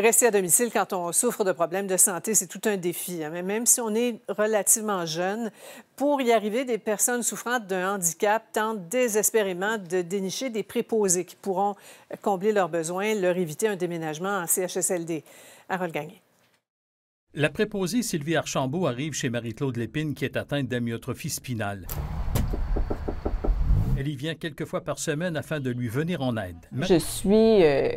Rester à domicile quand on souffre de problèmes de santé, c'est tout un défi. Hein. Mais même si on est relativement jeune, pour y arriver, des personnes souffrant d'un handicap tentent désespérément de dénicher des préposés qui pourront combler leurs besoins, leur éviter un déménagement en CHSLD. Harold Gagné. La préposée Sylvie Archambault arrive chez Marie-Claude Lépine qui est atteinte d'amyotrophie spinale. Elle y vient quelques fois par semaine afin de lui venir en aide. Je suis euh,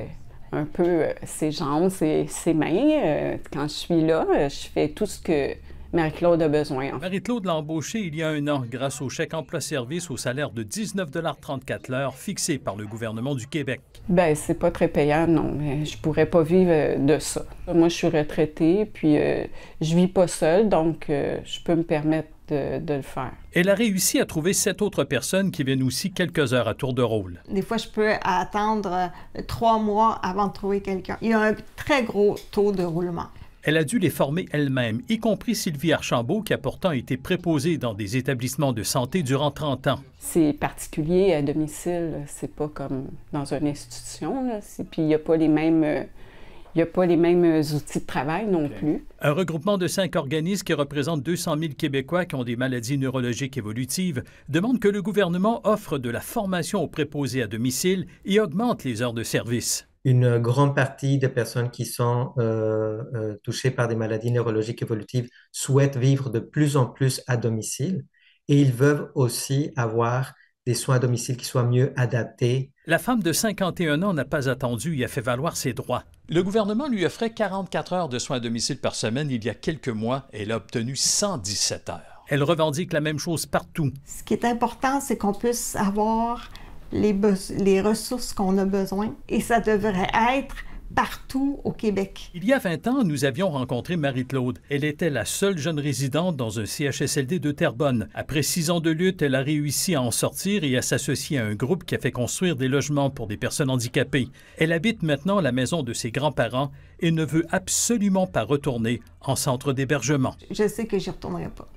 un peu euh, ses jambes, ses, ses mains. Euh, quand je suis là, euh, je fais tout ce que Marie-Claude a besoin. Marie-Claude l'a embauchée il y a un an grâce au chèque emploi-service au salaire de 19,34 l'heure fixé par le gouvernement du Québec. Bien, c'est pas très payant, non. Mais je pourrais pas vivre euh, de ça. Moi, je suis retraitée, puis euh, je vis pas seule, donc euh, je peux me permettre de, de, le faire. Elle a réussi à trouver sept autres personnes qui viennent aussi quelques heures à tour de rôle. Des fois, je peux attendre trois mois avant de trouver quelqu'un. Il y a un très gros taux de roulement elle a dû les former elle-même, y compris Sylvie Archambault, qui a pourtant été préposée dans des établissements de santé durant 30 ans. C'est particulier à euh, domicile, c'est pas comme dans une institution, puis il n'y a pas les mêmes. Euh, il a pas les mêmes euh, outils de travail non plus. Un regroupement de cinq organismes qui représente 200 000 Québécois qui ont des maladies neurologiques évolutives demande que le gouvernement offre de la formation aux préposés à domicile et augmente les heures de service une grande partie des personnes qui sont euh, euh, touchées par des maladies neurologiques évolutives souhaitent vivre de plus en plus à domicile et ils veulent aussi avoir des soins à domicile qui soient mieux adaptés. La femme de 51 ans n'a pas attendu et a fait valoir ses droits. Le gouvernement lui offrait 44 heures de soins à domicile par semaine il y a quelques mois et elle a obtenu 117 heures. Elle revendique la même chose partout. Ce qui est important, c'est qu'on puisse avoir les, ressources qu'on a besoin et ça devrait être partout au Québec. Il y a 20 ans, nous avions rencontré Marie-Claude. Elle était la seule jeune résidente dans un CHSLD de Terrebonne. Après six ans de lutte, elle a réussi à en sortir et à s'associer à un groupe qui a fait construire des logements pour des personnes handicapées. Elle habite maintenant la maison de ses grands-parents et ne veut absolument pas retourner en centre d'hébergement. Je sais que j'y retournerai pas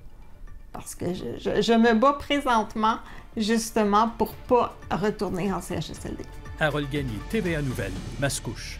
parce que je, me bats présentement justement pour pas retourner en CHSLD. Harold Gagné, TVA Nouvelle, Mascouche.